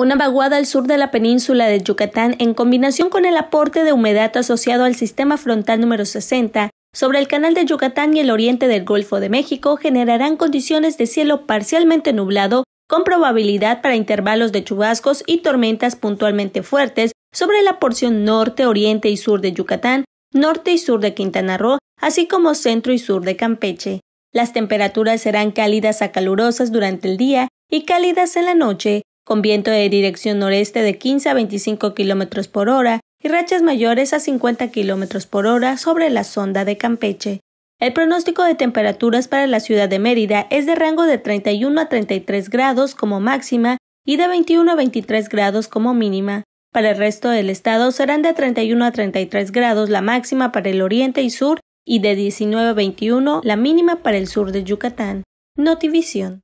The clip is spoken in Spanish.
Una vaguada al sur de la península de Yucatán, en combinación con el aporte de humedad asociado al sistema frontal número 60, sobre el canal de Yucatán y el oriente del Golfo de México, generarán condiciones de cielo parcialmente nublado, con probabilidad para intervalos de chubascos y tormentas puntualmente fuertes sobre la porción norte, oriente y sur de Yucatán, norte y sur de Quintana Roo, así como centro y sur de Campeche. Las temperaturas serán cálidas a calurosas durante el día y cálidas en la noche, con viento de dirección noreste de 15 a 25 km por hora y rachas mayores a 50 km por hora sobre la sonda de Campeche. El pronóstico de temperaturas para la ciudad de Mérida es de rango de 31 a 33 grados como máxima y de 21 a 23 grados como mínima. Para el resto del estado serán de 31 a 33 grados la máxima para el oriente y sur y de 19 a 21 la mínima para el sur de Yucatán. Notivisión.